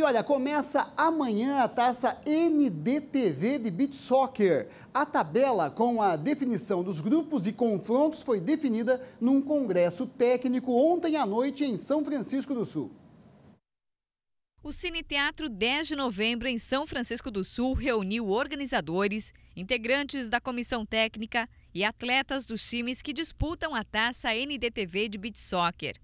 E olha, começa amanhã a taça NDTV de Beach Soccer. A tabela com a definição dos grupos e confrontos foi definida num congresso técnico ontem à noite em São Francisco do Sul. O Cine Teatro 10 de Novembro em São Francisco do Sul reuniu organizadores, integrantes da comissão técnica e atletas dos times que disputam a taça NDTV de beach soccer.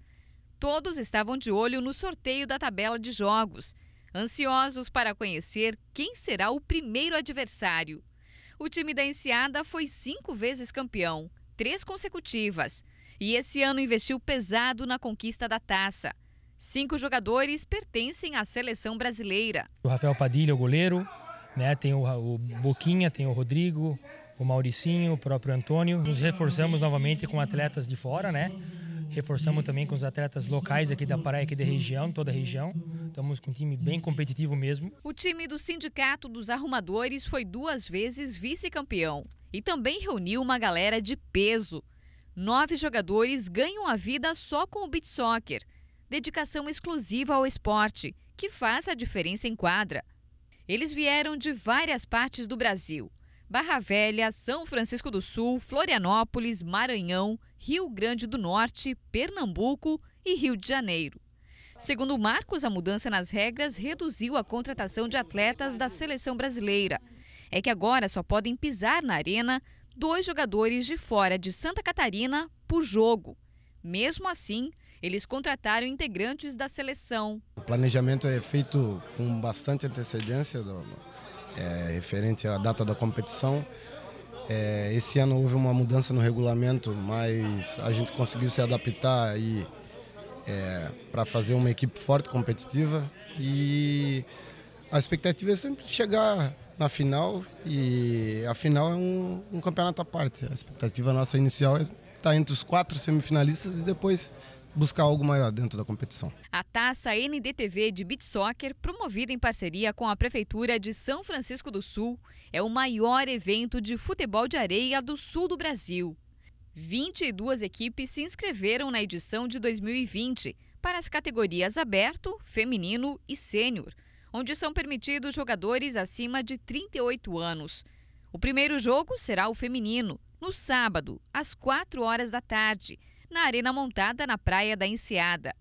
Todos estavam de olho no sorteio da tabela de jogos ansiosos para conhecer quem será o primeiro adversário. O time da Enseada foi cinco vezes campeão, três consecutivas, e esse ano investiu pesado na conquista da taça. Cinco jogadores pertencem à seleção brasileira. O Rafael Padilha, o goleiro, né? tem o, o Boquinha, tem o Rodrigo, o Mauricinho, o próprio Antônio. Nos reforçamos novamente com atletas de fora, né? Reforçamos também com os atletas locais aqui da Praia, aqui da região, toda a região. Estamos com um time bem competitivo mesmo. O time do Sindicato dos Arrumadores foi duas vezes vice-campeão e também reuniu uma galera de peso. Nove jogadores ganham a vida só com o beat soccer. Dedicação exclusiva ao esporte, que faz a diferença em quadra. Eles vieram de várias partes do Brasil. Barra Velha, São Francisco do Sul, Florianópolis, Maranhão, Rio Grande do Norte, Pernambuco e Rio de Janeiro. Segundo Marcos, a mudança nas regras reduziu a contratação de atletas da seleção brasileira. É que agora só podem pisar na arena dois jogadores de fora de Santa Catarina por jogo. Mesmo assim, eles contrataram integrantes da seleção. O planejamento é feito com bastante antecedência, do, é, referente à data da competição. É, esse ano houve uma mudança no regulamento, mas a gente conseguiu se adaptar e é, para fazer uma equipe forte, competitiva. E a expectativa é sempre chegar na final e a final é um, um campeonato à parte. A expectativa nossa inicial é estar tá entre os quatro semifinalistas e depois buscar algo maior dentro da competição. A taça NDTV de Beach Soccer, promovida em parceria com a Prefeitura de São Francisco do Sul, é o maior evento de futebol de areia do sul do Brasil. 22 equipes se inscreveram na edição de 2020 para as categorias aberto, feminino e sênior, onde são permitidos jogadores acima de 38 anos. O primeiro jogo será o feminino, no sábado, às 4 horas da tarde na Arena Montada, na Praia da Enseada.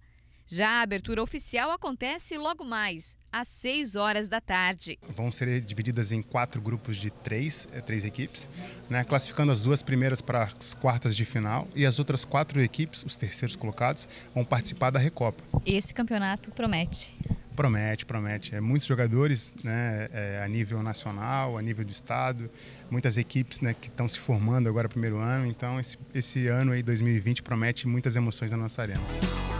Já a abertura oficial acontece logo mais, às 6 horas da tarde. Vão ser divididas em quatro grupos de três, eh, três equipes, né, classificando as duas primeiras para as quartas de final e as outras quatro equipes, os terceiros colocados, vão participar da Recopa. Esse campeonato promete. Promete, promete. É, muitos jogadores né, é, a nível nacional, a nível do estado, muitas equipes né, que estão se formando agora primeiro ano. Então, esse, esse ano aí, 2020, promete muitas emoções na nossa arena.